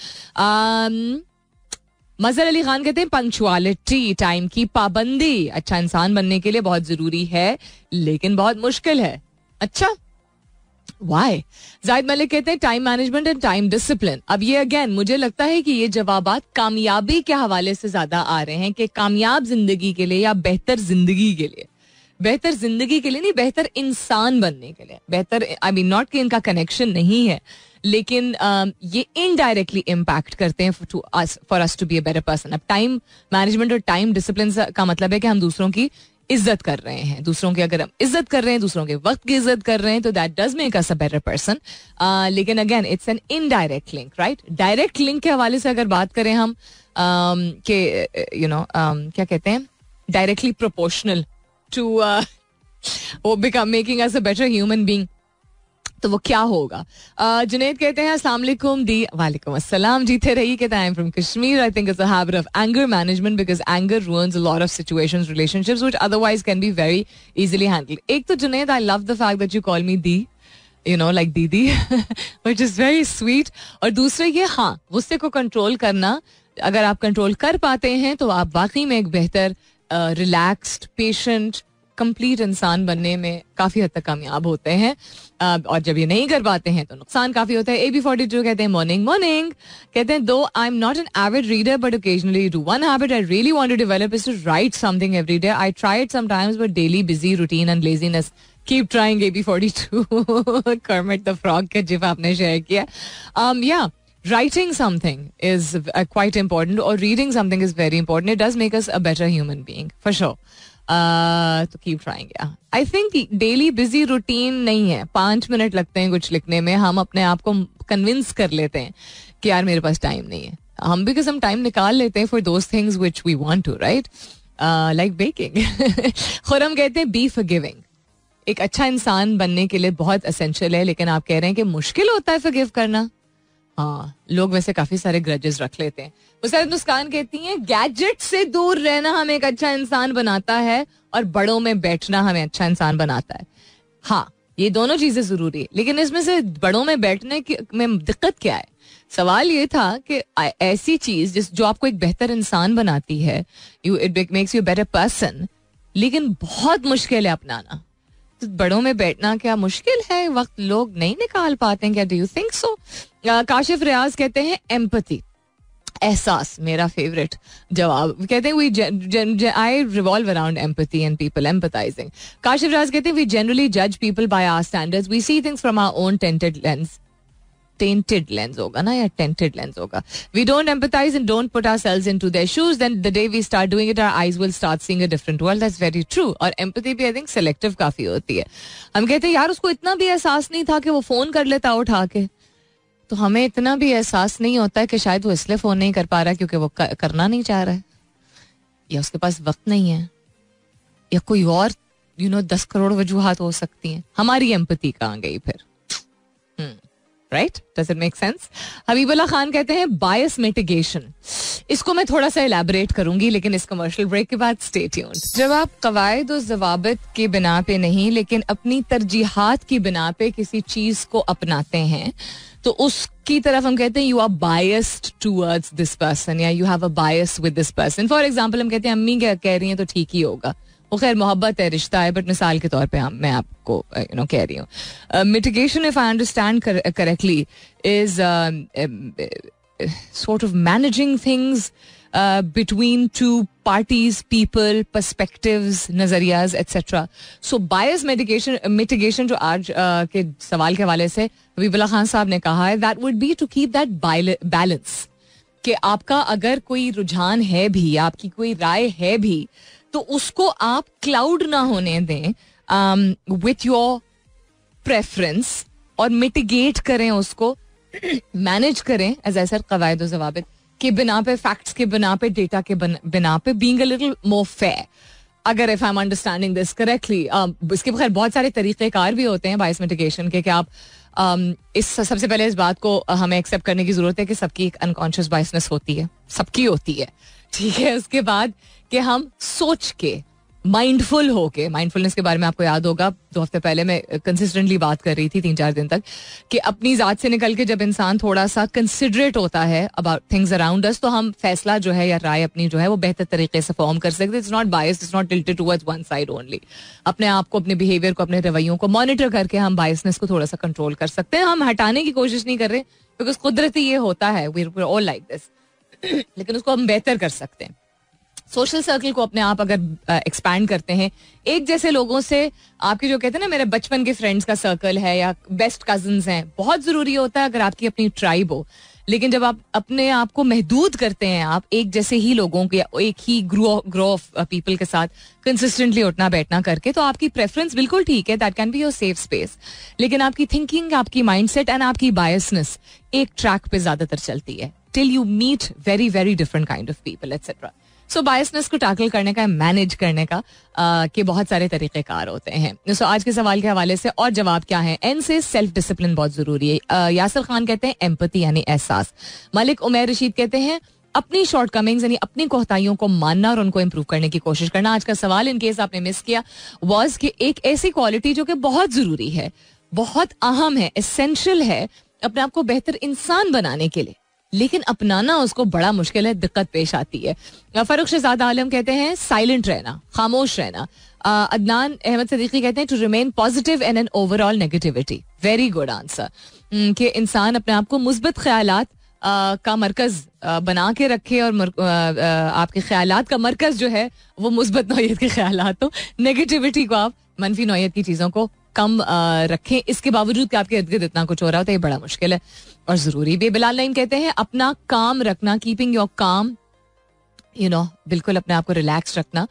Mazhar Ali Khan कहते हैं पंक्चुअलिटी टाइम की पाबंदी अच्छा इंसान बनने के लिए बहुत जरूरी है लेकिन बहुत मुश्किल है अच्छा वाई जायद मलिक कहते हैं time management and time discipline अब ये अगेन मुझे लगता है कि ये जवाब कामयाबी के हवाले से ज्यादा आ रहे हैं कि कामयाब जिंदगी के लिए या बेहतर जिंदगी के लिए बेहतर जिंदगी के लिए नहीं बेहतर इंसान बनने के लिए बेहतर आई मीन नॉट कि इनका कनेक्शन नहीं है लेकिन ये इनडायरेक्टली इम्पैक्ट करते हैं to us for us to be a better person अब टाइम मैनेजमेंट और टाइम डिसिप्लिन का मतलब है कि हम दूसरों की इज्जत कर रहे हैं दूसरों की अगर हम इज्जत कर रहे हैं दूसरों के वक्त की इज्जत कर रहे हैं तो that does make us a better person लेकिन again it's an indirect link right direct link के हवाले से अगर बात करें हम के यू नो क्या कहते हैं डायरेक्टली प्रोपोर्शनल टू वो become making as a better human being तो वो क्या होगा uh, जुनेद कहते हैं असलम दी वालेकुम असलम जीते रही कहते हैं from Kashmir I think it's a habit of anger management because anger ruins lot of situations relationships which otherwise can be very easily handle एक तो Junaid I love the fact that you call me the you know like didi which is very sweet और दूसरे ये हाँ गुस्से को control करना अगर आप कंट्रोल कर पाते हैं तो आप वाकई में एक बेहतर रिलैक्स्ड पेशेंट कंप्लीट इंसान बनने में काफ़ी हद तक कामयाब होते हैं और जब ये नहीं कर पाते हैं तो नुकसान काफ़ी होता है ए बी फोर्टी टू कहते हैं मॉर्निंग मॉर्निंग कहते हैं though I am not an average reader but occasionally do one habit I really want to develop is to write something every day I try it sometimes but daily busy routine and laziness keep trying A B forty two कर्मेट द फ्रॉक का जिप आपने share किया या writing something is quite important और reading something is very important it does make us a better human being for sure Uh, तो keep trying I think daily busy routine नहीं है पांच मिनट लगते हैं कुछ लिखने में हम अपने आप को कन्विंस कर लेते हैं कि यार मेरे पास टाइम नहीं है हम भी किसम टाइम निकाल लेते हैं for those things which we want to write like baking Khurram कहते हैं बी फॉर गिविंग एक अच्छा इंसान बनने के लिए बहुत असेंशियल है लेकिन आप कह रहे हैं कि मुश्किल होता है फॉरगिव करना हाँ लोग वैसे काफी सारे ग्रजेस रख लेते हैं मुस्कान कहती हैं गैजेट से दूर रहना हमें एक अच्छा इंसान बनाता है और बड़ों में बैठना हमें अच्छा इंसान बनाता है हाँ ये दोनों चीजें जरूरी है लेकिन इसमें से बड़ों में बैठने में दिक्कत क्या है सवाल ये था कि ऐसी चीज जिस जो आपको एक बेहतर इंसान बनाती है you it makes you better person लेकिन बहुत मुश्किल है अपनाना बड़ों में बैठना क्या मुश्किल है वक्त लोग नहीं निकाल पाते हैं क्या do you think so Kashif Riaz कहते हैं एम्पति एहसास मेरा फेवरेट जवाब कहते हैं we I revolve around empathy and people empathizing Kashif Riaz कहते हैं वी जनरली जज people by our standards we see things from our own tinted lens tinted lens होगा ना या टेंटेड लेंस होगा we don't empathize and don't put our selves into their shoes then the day we start doing it our eyes will start seeing a different world that's very true और empathy भी I think selective काफी होती है हम कहते हैं यार उसको इतना भी एहसास नहीं था कि वो फोन कर लेता उठा के तो हमें इतना भी एहसास नहीं होता है कि शायद वो इसलिए फोन नहीं कर पा रहा क्योंकि वो करना नहीं चाह रहा है या उसके पास वक्त नहीं है या कोई और यू you नो know, दस करोड़ वजूहत हो सकती हैं हमारी एम्पति कहाँ गई फिर हम्म। Right does it make sense Habibullah Khan कहते हैं बायस मिटिगेशन इसको मैं थोड़ा सा एलैबोरेट करूंगी लेकिन इस कमर्शियल ब्रेक के बाद स्टेट जब आप कवायद और जवाब के बिना पे नहीं लेकिन अपनी तरजीहत की बिना पे किसी चीज को अपनाते हैं तो उसकी तरफ हम कहते हैं you are biased towards this person या you have a bias with this person for example हम कहते हैं अम्मी क्या कह रही हैं तो ठीक ही होगा वो खैर मोहब्बत है रिश्ता है बट मिसाल के तौर पर मैं आपको यू uh, नो कह रही हूँ mitigation if I understand correctly is sort of managing things between two parties people perspective नजरियाज etcetera so bias medication mitigation जो आज uh, के सवाल के हवाले से हबीबुल्ला खान साहब ने कहा है that would be to keep that balance कि आपका अगर कोई रुझान है भी आपकी कोई राय है भी तो उसको आप क्लाउड ना होने दें विथ योर प्रेफरेंस और मिटिगेट करें उसको मैनेज करें एज एसर कवायद जवाब के बिना पे फैक्ट्स के बिना पे डेटा के बिना पे बींग लिटल मोर फेयर अगर if I am understanding this correctly इसके बगैर बहुत सारे तरीक़ेकार भी होते हैं बाइस मिटिगेशन के कि आप um, इस सबसे पहले इस बात को हमें एक्सेप्ट करने की ज़रूरत है कि सबकी एक अनकॉन्शियस बाइसनेस होती है सबकी होती है ठीक है उसके बाद कि हम सोच के माइंडफुल होके माइंडफुलनेस के बारे में आपको याद होगा दो हफ्ते पहले मैं कंसिस्टेंटली बात कर रही थी तीन चार दिन तक कि अपनी ज़ात से निकल के जब इंसान थोड़ा सा कंसिडरेट होता है अबाउट थिंग्स अराउंड अस तो हम फैसला जो है या राय अपनी जो है वो बेहतर तरीके से फॉर्म कर सकते it's not bias it's not tilted towards one side only अपने आप को अपने बिहेवियर को अपने रवैयों को मॉनिटर करके हम बायसनेस को थोड़ा सा कंट्रोल कर सकते हैं हम हटाने की कोशिश नहीं कर रहे बिकॉज कुदरती ये होता है वी ऑल लाइक दिस लेकिन उसको हम बेहतर कर सकते हैं सोशल सर्कल को अपने आप अगर एक्सपैंड करते हैं एक जैसे लोगों से आपके जो कहते हैं ना मेरे बचपन के फ्रेंड्स का सर्कल है या बेस्ट कजन हैं बहुत ज़रूरी होता है अगर आपकी अपनी ट्राइब हो लेकिन जब आप अपने आप को महदूद करते हैं आप एक जैसे ही लोगों के एक ही ग्रो ग्रो ऑफ पीपल के साथ कंसिस्टेंटली उठना बैठना करके तो आपकी प्रेफरेंस बिल्कुल ठीक है that can be your safe space लेकिन आपकी थिंकिंग आपकी माइंडसेट एंड आपकी बायसनेस एक ट्रैक पे ज़्यादातर चलती है till you meet very very different kind of people etcetera so biasness को टैकल करने का मैनेज करने का uh, के बहुत सारे तरीक़ेकार होते हैं सो so, आज के सवाल के हवाले से और जवाब क्या है एन से सेल्फ डिसिप्लिन uh, बहुत ज़रूरी है यासर खान कहते हैं एम्पति यानी एहसास मलिक उमेर रशीद कहते हैं अपनी शॉर्ट कमिंग्स यानी अपनी कोताहियों को मानना और उनको इम्प्रूव करने की कोशिश करना आज का सवाल इन केस आपने मिस किया वॉज कि एक ऐसी क्वालिटी जो कि बहुत ज़रूरी है बहुत अहम है एसेंशियल है अपने आप को बेहतर इंसान बनाने के लिए लेकिन अपनाना उसको बड़ा मुश्किल है दिक्कत पेश आती है फरूख शहजाद आलम कहते हैं साइलेंट रहना खामोश रहना अदनान अहमद सदीकी कहते हैं to remain positive and an overall negativity very good answer कि इंसान अपने आप को मुस्बत ख्याल का मरकज बना के रखे और मर, आ, आ, आपके ख्याल का मरकज जो है वो मुस्बत नोयत के ख्याल हो नेगेटिविटी को आप मनफी नोयत की चीज़ों को कम रखें इसके बावजूद कि आपके इर्द गिर्द इतना कुछ हो रहा होता है ये बड़ा मुश्किल है और ज़रूरी भी बिलाल लाइन कहते हैं अपना काम रखना कीपिंग योर काम यू नो बिल्कुल अपने आप को रिलैक्स रखना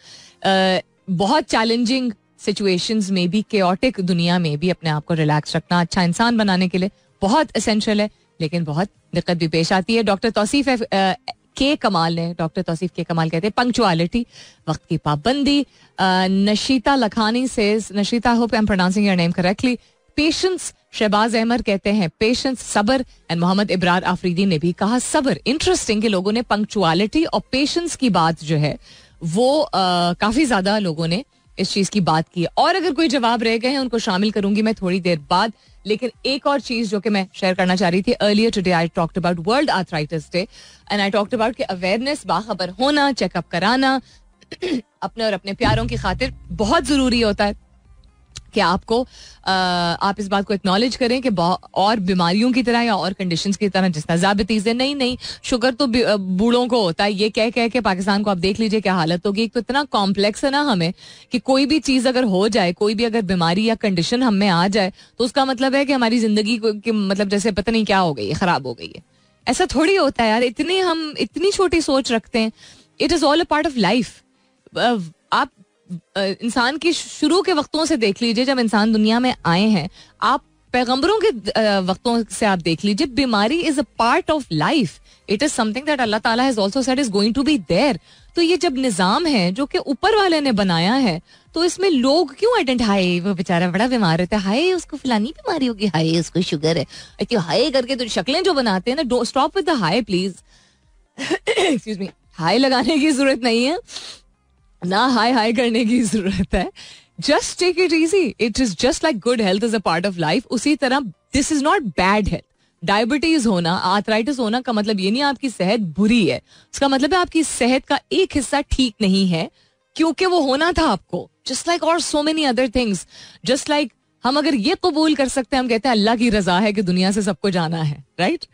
बहुत चैलेंजिंग सिचुएशंस में भी केटिक दुनिया में भी अपने आप को रिलैक्स रखना अच्छा इंसान बनाने के लिए बहुत असेंशियल है लेकिन बहुत दिक्कत भी पेश आती है डॉक्टर तोसीफ के कमाल ने डॉक्टर तौसीफ के कमाल कहते हैं पंक्चुअलिटी वक्त की पाबंदी नशीता लखानी से Nashita hope am pronouncing your name correctly patience Shahbaz Ahmad कहते हैं पेशेंस सबर एंड मोहम्मद इब्रार आफरीदी ने भी कहा सबर इंटरेस्टिंग लोगों ने पंक्चुअलिटी और पेशेंस की बात जो है वो काफी ज्यादा लोगों ने इस चीज की बात की और अगर कोई जवाब रह गए हैं उनको शामिल करूंगी मैं थोड़ी देर बाद लेकिन एक और चीज जो कि मैं शेयर करना चाह रही थी earlier today I talked about world arthritis day and I talked about के अवेयरनेस बाखबर होना चेकअप कराना अपने और अपने प्यारों की खातिर बहुत जरूरी होता है कि आपको आ, आप इस बात को एक्नॉलेज करें कि और बीमारियों की तरह या और कंडीशंस की तरह जिस तरह जाबतीज़ है नहीं नहीं शुगर तो बूढ़ों को होता है ये कह कह के पाकिस्तान को आप देख लीजिए क्या हालत होगी एक तो इतना कॉम्प्लेक्स है ना हमें कि कोई भी चीज़ अगर हो जाए कोई भी अगर बीमारी या कंडीशन हमें आ जाए तो उसका मतलब है कि हमारी ज़िंदगी मतलब जैसे पता नहीं क्या हो गई है ख़राब हो गई है ऐसा थोड़ी होता है यार इतनी हम इतनी छोटी सोच रखते हैं it is all a part of life आप इंसान की शुरू के वक्तों से देख लीजिए जब इंसान दुनिया में आए हैं आप पैगंबरों के वक्तों से आप देख लीजिए बीमारी is a part of life it is something that Allah Taala has also said is going to be there तो ये जब निज़ाम है जो कि ऊपर वाले ने बनाया है तो इसमें लोग क्यों अटेंट हाय वो बेचारा बड़ा बीमार रहता है हाय उसको फलानी बीमारी होगी हाय उसको शुगर है क्यों हाय करके तो शक्लें जो बनाते हैं ना stop with the hi please excuse me hi लगाने की जरूरत नहीं है ना हाई हाई करने की जरूरत है just take it easy it is just like good health is a part of life उसी तरह this is not bad health diabetes होना आर्थराइटिस होना का मतलब ये नहीं आपकी सेहत बुरी है उसका मतलब है आपकी सेहत का एक हिस्सा ठीक नहीं है क्योंकि वो होना था आपको जस्ट लाइक और so many other things just like हम अगर ये कबूल कर सकते हैं हम कहते हैं अल्लाह की रजा है कि दुनिया से सबको जाना है राइट right?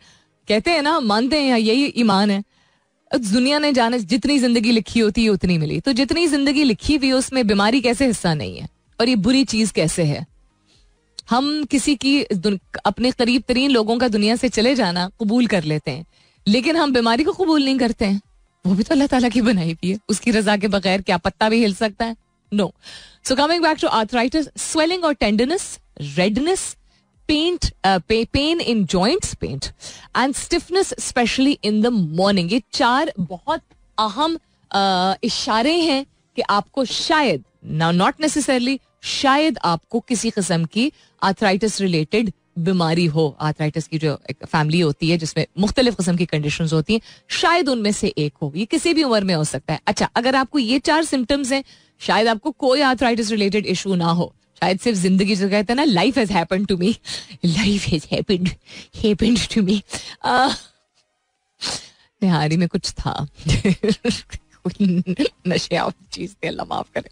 कहते हैं ना मानते हैं यही ईमान है दुनिया ने जाने जितनी जिंदगी लिखी होती है उतनी मिली तो जितनी जिंदगी लिखी हुई है उसमें बीमारी कैसे हिस्सा नहीं है और ये बुरी चीज कैसे है हम किसी की अपने करीब तरीन लोगों का दुनिया से चले जाना कबूल कर लेते हैं लेकिन हम बीमारी को कबूल नहीं करते हैं वो भी तो अल्लाह ताला की बनाई हुई है उसकी रजा के बगैर क्या पत्ता भी हिल सकता है no so coming back to arthritis swelling और tenderness redness pain pain in joints pain and stiffness especially in the morning ये चार बहुत अहम uh, इशारे हैं कि आपको शायद ना नॉट नेसेसरली शायद आपको किसी किस्म की आर्थराइटिस रिलेटेड बीमारी हो आर्थराइटिस की जो एक फैमिली होती है जिसमें मुख्तलिफ किस्म की कंडीशन होती हैं शायद उनमें से एक हो ये किसी भी उम्र में हो सकता है अच्छा अगर आपको ये चार सिम्टम्स हैं शायद आपको कोई आर्थराइटिस रिलेटेड इशू ना हो शायद सिर्फ जिंदगी जो कहते हैं ना life has happen to me life has happened happened to me nihari में कुछ था नशे आप चीज थे अल्लाह माफ करें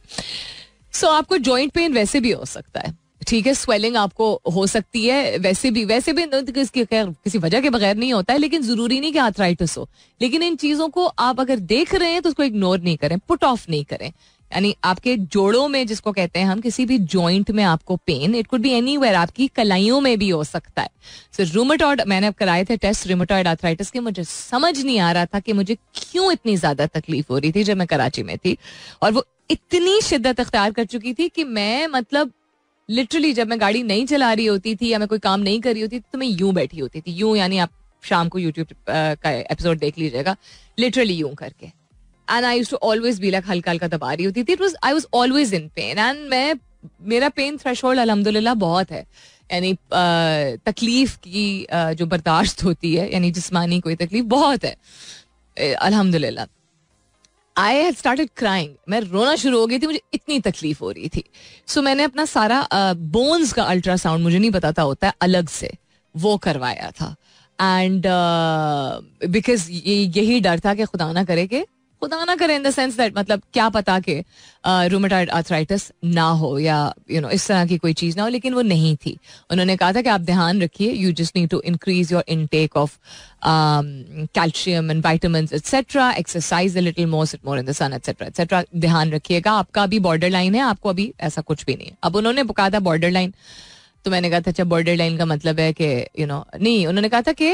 सो so, आपको जॉइंट पेन वैसे भी हो सकता है ठीक है स्वेलिंग आपको हो सकती है वैसे भी वैसे भी इसके तो खैर किसी वजह के बगैर नहीं होता है लेकिन जरूरी नहीं कि आर्थराइटिस हो लेकिन इन चीजों को आप अगर देख रहे हैं तो उसको इग्नोर नहीं करें पुट ऑफ नहीं करें यानी आपके जोड़ों में जिसको कहते हैं हम किसी भी जॉइंट में आपको pain it could be any आपकी कलाइयों में भी हो सकता है सो so, रूमेटॉइड मैंने कराए थे टेस्ट रूमेटॉइड आर्थराइटिस के मुझे समझ नहीं आ रहा था कि मुझे क्यों इतनी ज्यादा तकलीफ हो रही थी जब मैं कराची में थी और वो इतनी शिद्दत अख्तियार कर चुकी थी कि मैं मतलब लिटरली जब मैं गाड़ी नहीं चला रही होती थी या मैं कोई काम नहीं कर रही होती थी तो मैं यूं बैठी होती थी यूं यानी आप शाम को यूट्यूब का एपिसोड देख लीजिएगा लिटरली यूं करके and I use to always be like हल्का हल्का दबा रही होती थी it was I was always in pain एंड मैं मेरा पेन थ्रेश होल्ड अलहमदुल्ला बहुत है यानी तकलीफ की जो बर्दाश्त होती है यानी जिसमानी कोई तकलीफ बहुत है अलहमदुल्ला आई हैव स्टार्टेड क्राइंग मैं रोना शुरू हो गई थी मुझे इतनी तकलीफ हो रही थी सो so, मैंने अपना सारा बोन्स का अल्ट्रासाउंड मुझे नहीं पता था होता है अलग से वो करवाया था एंड बिकॉज uh, यही डर था कि खुदा ना करे कि खुदा ना करें इन द सेंस दैट मतलब क्या पता कि रूमेटाइड आर्थराइटिस ना हो या यू you नो know, इस तरह की कोई चीज़ ना हो लेकिन वो नहीं थी उन्होंने कहा था कि आप ध्यान रखिए you just need to increase your intake of calcium and vitamins etcetera exercise little most it more in the sun etcetera etcetera ध्यान रखिएगा आपका अभी बॉर्डर लाइन है आपको अभी ऐसा कुछ भी नहीं अब उन्होंने कहा था बॉर्डर लाइन तो मैंने कहा था अच्छा बॉर्डर लाइन का मतलब है कि यू नो नहीं उन्होंने कहा था कि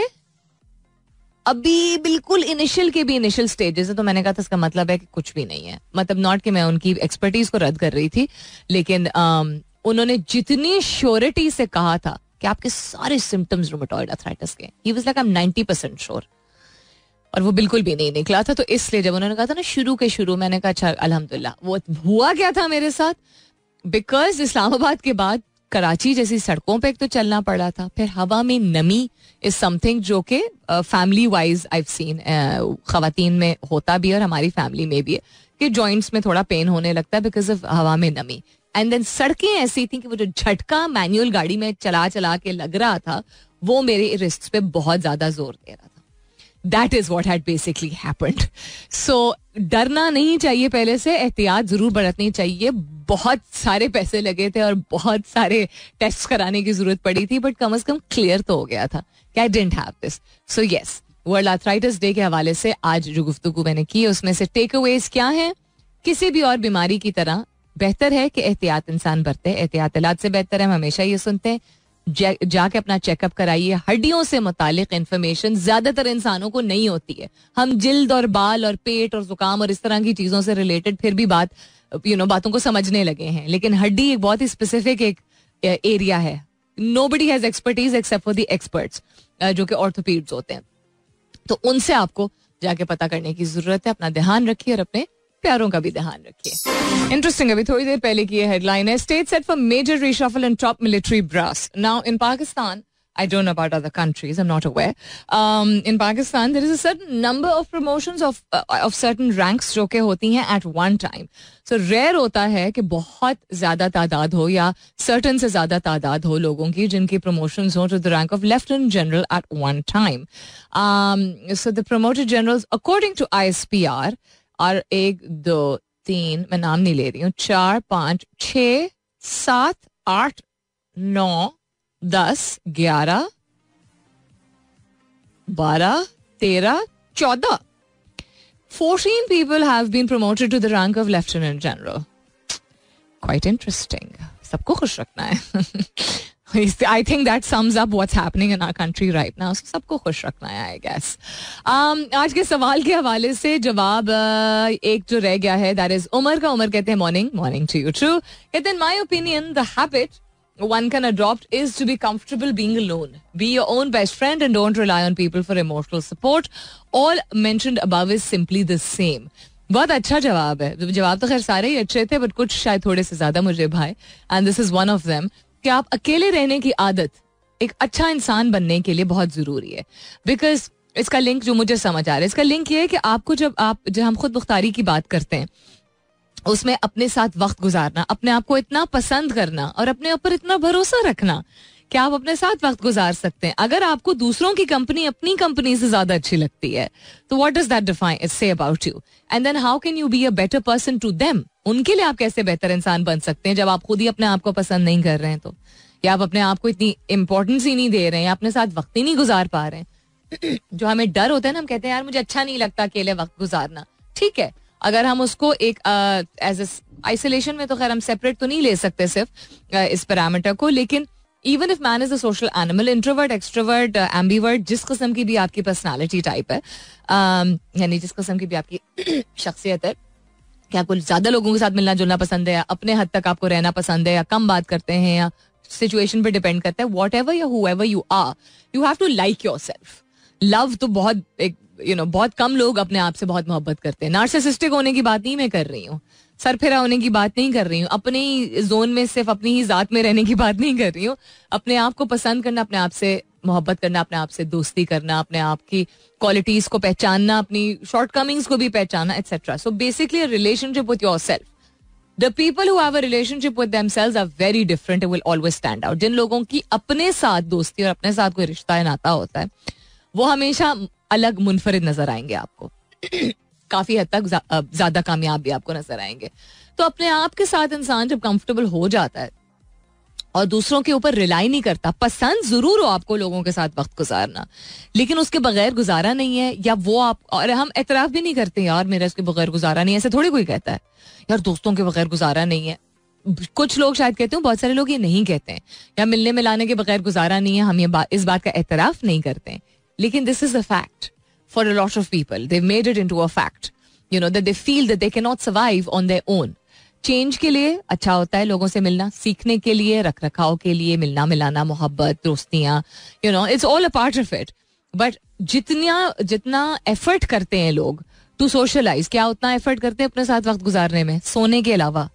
अभी बिल्कुल इनिशियल के भी इनिशियल स्टेजेस है तो मैंने कहा था इसका मतलब है कि कुछ भी नहीं है मतलब नॉट कि मैं उनकी एक्सपर्टीज को रद्द कर रही थी लेकिन um, उन्होंने जितनी श्योरिटी से कहा था कि आपके सारे सिम्टम्स रोमोटॉइड अथराइटिस के ही was like I am ninety percent sure और वो बिल्कुल भी नहीं निकला था तो इसलिए जब उन्होंने कहा था ना शुरू के शुरू मैंने कहा अच्छा अलहमदुल्ला वो हुआ क्या था मेरे साथ बिकॉज इस्लामाबाद के बाद कराची जैसी सड़कों पे तो चलना पड़ा था फिर हवा में नमी इज समथिंग जो कि फैमिली वाइज आई सीन खातन में होता भी है और हमारी फैमिली में भी है कि जॉइंट्स में थोड़ा पेन होने लगता है बिकॉज ऑफ हवा में नमी एंड देन सड़कें ऐसी थी कि वो जो झटका मैनुअल गाड़ी में चला चला के लग रहा था वो मेरे रिस्क पे बहुत ज्यादा जोर दे रहा था that is what had basically happened so डरना नहीं चाहिए पहले से एहतियात जरूर बरतनी चाहिए बहुत सारे पैसे लगे थे और बहुत सारे टेस्ट कराने की जरूरत पड़ी थी but come a come clear तो हो गया था I didn't have this so yes world arthritis day के हवाले से आज जो गुफ्तु मैंने की उसमें से टेक अवेज क्या है किसी भी और बीमारी की तरह बेहतर है कि एहतियात इंसान बरते एहतियात से बेहतर है हम हमेशा ये सुनते हैं जाके अपना चेकअप कराइए हड्डियों से मुतालिक इन्फॉर्मेशन ज्यादातर इंसानों को नहीं होती है हम जिल्द और बाल और पेट और जुकाम और इस तरह की चीजों से रिलेटेड फिर भी बात यू you नो know, बातों को समझने लगे हैं लेकिन हड्डी एक बहुत ही स्पेसिफिक एक एरिया है nobody has expertise except for the experts जो कि ऑर्थोपीड्स होते हैं तो उनसे आपको जाके पता करने की जरूरत है अपना ध्यान रखिए और अपने प्यारों का भी ध्यान रखिए इंटरेस्टिंग अभी थोड़ी देर पहले की हेडलाइन है state set for major reshuffle and top military brass now in Pakistan I don't know about other countries. I'm not aware. Um, in Pakistan, there is a certain number of promotions of uh, of certain ranks जो के होती हैं at one time. So rare होता है कि बहुत ज़्यादा तादाद हो या certain से ज़्यादा तादाद हो लोगों की जिनकी promotions हो to the rank of Lieutenant General at one time. Um, so the promoted generals, according to ISPR, और एक दो तीन मैं नाम नहीं ले रही हूँ चार पाँच छ सात आठ नौ दस ग्यारह बारह तेरह चौदह fourteen people have been promoted to the rank of lieutenant general quite interesting सबको खुश रखना है I think that sums up what's happening in our country right now so सबको खुश रखना है आई गेस um, आज के सवाल के हवाले से जवाब uh, एक जो रह गया है दैट इज उमर का उमर कहते हैं morning morning to you true कहते हैं my opinion the habit one can adopt is to be comfortable being alone. Be your own best friend and don't rely on people for emotional support. All mentioned above is simply the same. बहुत अच्छा जवाब है जवाब तो खैर सारे ही अच्छे थे बट कुछ शायद थोड़े से ज्यादा मुझे भाई and this is one of them कि आप अकेले रहने की आदत एक अच्छा इंसान बनने के लिए बहुत ज़रूरी है बिकॉज इसका लिंक जो मुझे समझ आ रहा है इसका लिंक ये है कि आपको जब आप जब हम खुद मुख्तारी की बात करते हैं उसमें अपने साथ वक्त गुजारना अपने आप को इतना पसंद करना और अपने ऊपर इतना भरोसा रखना कि आप अपने साथ वक्त गुजार सकते हैं अगर आपको दूसरों की कंपनी अपनी कंपनी से ज्यादा अच्छी लगती है तो what does that define say about you and then how can you be a better person to them उनके लिए आप कैसे बेहतर इंसान बन सकते हैं जब आप खुद ही अपने आप को पसंद नहीं कर रहे हैं तो या आप अपने आप को इतनी इंपॉर्टेंस ही नहीं दे रहे हैं अपने साथ वक्त ही नहीं गुजार पा रहे हैं जो हमें डर होता है ना हम कहते हैं यार मुझे अच्छा नहीं लगता अकेले वक्त गुजारना ठीक है अगर हम उसको एक एज आइसोलेशन में तो खैर हम सेपरेट तो नहीं ले सकते सिर्फ इस पैरामीटर को लेकिन even if man is a social animal introvert extrovert ambivert जिस किस्म की भी आपकी पर्सनैलिटी टाइप है um, यानी जिस किस्म की भी आपकी शख्सियत है कि आपको ज्यादा लोगों के साथ मिलना जुलना पसंद है अपने हद तक आपको रहना पसंद है या कम बात करते हैं या सिचुएशन पर डिपेंड करता है वॉट एवर या whoever you are you have to like yourself love तो बहुत एक यू you नो know, बहुत कम लोग अपने आप से बहुत मोहब्बत करते हैं नार्सिसिस्टिक होने की बात नहीं मैं कर रही हूँ सर फिर होने की बात नहीं कर रही हूँ अपने ही जोन में सिर्फ अपनी ही जात में रहने की बात नहीं कर रही हूँ अपने आप को पसंद करना अपने आप से मोहब्बत करना अपने आप से दोस्ती करना अपने आप की क्वालिटीज को पहचानना अपनी शॉर्टकमिंग्स को भी पहचानना etcetera so basically relationship with yourself the people who have a relationship with are very different will always stand out जिन लोगों की अपने साथ दोस्ती और अपने साथ कोई रिश्ता नाता होता है वो हमेशा अलग मुनफरद नजर आएंगे आपको काफ़ी हद तक ज़्यादा कामयाब भी आपको नजर आएंगे तो अपने आप के साथ इंसान जब कंफर्टेबल हो जाता है और दूसरों के ऊपर रिलाई नहीं करता पसंद जरूर हो आपको लोगों के साथ वक्त गुजारना लेकिन उसके बगैर गुजारा नहीं है या वो आप और हम एतराफ भी नहीं करते यार मेरा इसके बगैर गुजारा नहीं है ऐसे थोड़ी कोई कहता है यार दोस्तों के बगैर गुजारा नहीं है कुछ लोग शायद कहते हैं बहुत सारे लोग ये नहीं कहते हैं या मिलने मिलाने के बगैर गुजारा नहीं है हम ये बा, इस बात का एतराफ नहीं करते लेकिन this is a fact for a lot of they They've made it into a fact. You know, they feel that they can not survive on their own change के लिए अच्छा होता है लोगों से मिलना सीखने के लिए रख रखाव के लिए मिलना मिलाना मोहब्बत दोस्तियाँ you know it's all a part of it but जितना जितना एफर्ट करते हैं लोग टू सोशलाइज क्या उतना एफर्ट करते हैं अपने साथ वक्त गुजारने में सोने के अलावा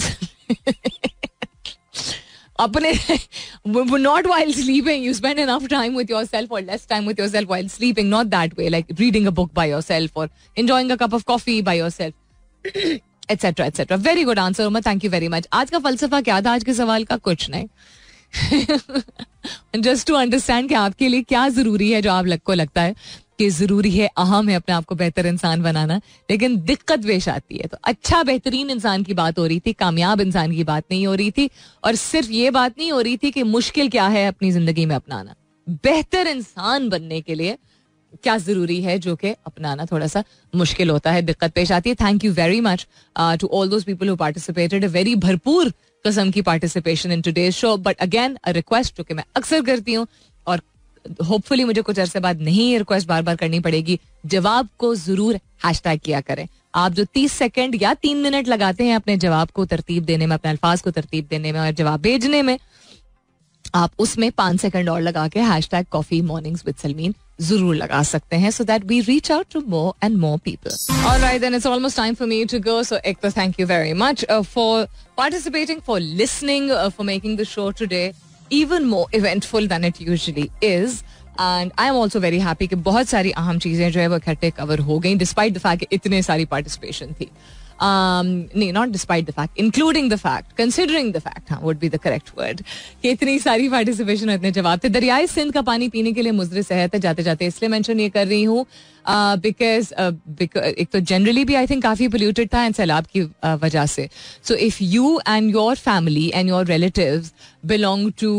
अपने not while sleeping you spend enough time with yourself और less time with yourself while sleeping not that way like reading a book by yourself और enjoying a cup of coffee by yourself etcetera etcetera very good answer Umar thank you very much आज का फलसफा क्या था आज के सवाल का कुछ नहीं जस्ट टू अंडरस्टैंड कि आपके लिए क्या जरूरी है जो आप लग को लगता है कि ज़रूरी है अहम है अपने आप को बेहतर इंसान बनाना लेकिन दिक्कत पेश आती है तो अच्छा बेहतरीन इंसान की बात हो रही थी कामयाब इंसान की बात नहीं हो रही थी और सिर्फ ये बात नहीं हो रही थी कि मुश्किल क्या है अपनी ज़िंदगी में अपनाना बेहतर इंसान बनने के लिए क्या जरूरी है जो कि अपनाना थोड़ा सा मुश्किल होता है दिक्कत पेश आती है thank you very much to all those people who participated very भरपूर कसम की participation in today show but again a request जो कि मैं अक्सर करती हूँ होपफुली मुझे कुछ अरसे बाद नहीं ये रिक्वेस्ट बार बार करनी पड़ेगी जवाब को जरूर हैश किया करें आप जो तीस सेकेंड या तीन मिनट लगाते हैं अपने जवाब को तरतीब देने में अपने अल्फाज को तरतीब देने में और जवाब भेजने में आप उसमें पांच सेकंड और लगा के hashtag coffee morning with Salmeen जरूर लगा सकते हैं so that we reach out to more and more people alright then it's almost time for me to go so एक तो thank you very much for participating for listening for making the show today even more eventful than it usually is and I am also very happy कि बहुत सारी अहम चीज़ें जो है वो इकट्ठे कवर हो गई डिस्पाइट द फैक्ट इतने सारी पार्टिसिपेशन थी Um, नहीं not despite the fact including the fact considering the fact हाँ would be the correct word कि इतनी सारी पार्टिसिपेशन इतने जवाब थे दरियाए सिंध का पानी पीने के लिए मुजर सेहत है जाते जाते इसलिए मैंशन ये कर रही हूँ बिकॉज uh, uh, एक तो जनरली भी आई थिंक काफ़ी पोल्यूटेड था एंड सैलाब की uh, वजह से so if you and your family and your relative belong to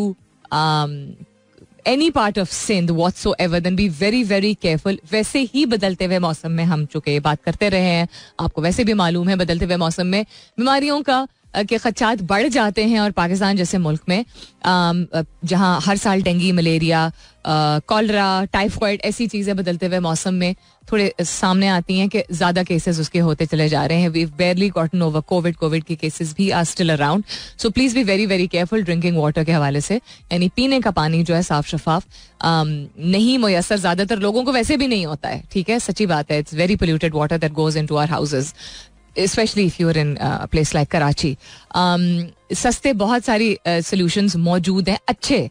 any part of Sindh whatsoever then be very very careful वैसे ही बदलते हुए मौसम में हम चुके बात करते रहे हैं आपको वैसे भी मालूम है बदलते हुए मौसम में बीमारियों का के खदशात बढ़ जाते हैं और पाकिस्तान जैसे मुल्क में जहाँ हर साल डेंगी मलेरिया कॉलरा टाइफॉइड ऐसी चीज़ें बदलते हुए मौसम में थोड़े सामने आती हैं कि ज़्यादा केसेस उसके होते चले जा रहे हैं we barely gotten over covid covid के केसेस भी are still around so please be very very careful drinking water के हवाले से यानी पीने का पानी जो है साफ शफाफ नहीं मैसर ज़्यादातर लोगों को वैसे भी नहीं होता है ठीक है सच्ची बात है it's very polluted water that goes into our houses specially if you're in place like Karachi सस्ते बहुत सारी सोल्यूशंस uh, मौजूद हैं अच्छे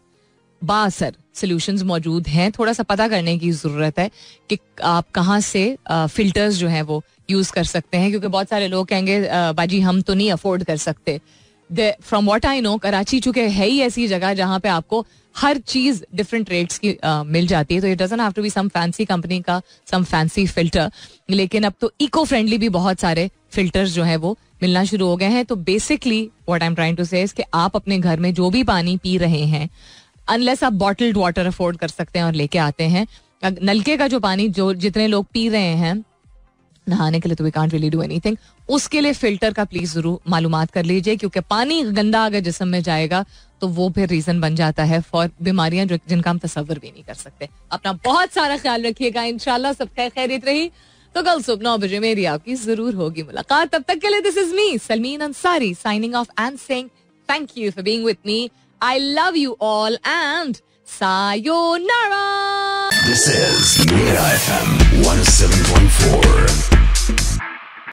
बासर सोल्यूशंस मौजूद हैं थोड़ा सा पता करने की ज़रूरत है कि आप कहाँ से फिल्टर्स uh, जो हैं वो यूज़ कर सकते हैं क्योंकि बहुत सारे लोग कहेंगे uh, बाजी हम तो नहीं अफोर्ड कर सकते from what I know Karachi चूंकि है ही ऐसी जगह जहाँ पे आपको हर चीज डिफरेंट रेट्स की uh, मिल जाती है तो it doesn't have to be some fancy company का सम फैंसी फिल्टर लेकिन अब तो इको फ्रेंडली भी बहुत सारे फिल्टर्स जो है वो मिलना शुरू हो गए हैं तो basically what I am trying to say कि आप अपने घर में जो भी पानी पी रहे हैं अनलेस आप बॉटल्ड वाटर अफोर्ड कर सकते हैं और लेके आते हैं नलके का जो पानी जो जितने लोग पी रहे हैं नहाने के लिए तो we can't really do anything उसके लिए फिल्टर का प्लीज जरूर मालूम कर लीजिए क्योंकि पानी गंदा अगर जिसम में जाएगा तो वो फिर रीजन बन जाता है फॉर बीमारियां जिनका हम तस्वर भी नहीं कर सकते अपना बहुत सारा ख्याल रखिएगा इनशाला सब खैर खैरित रही तो कल सुबह नौ बजे मेरी आपकी जरूर होगी मुलाकात तब तक के लिए this is me Salmeen Ansari signing off and sing thank you for being with me I love you all and Sayonara. This is Mira FM 107.4.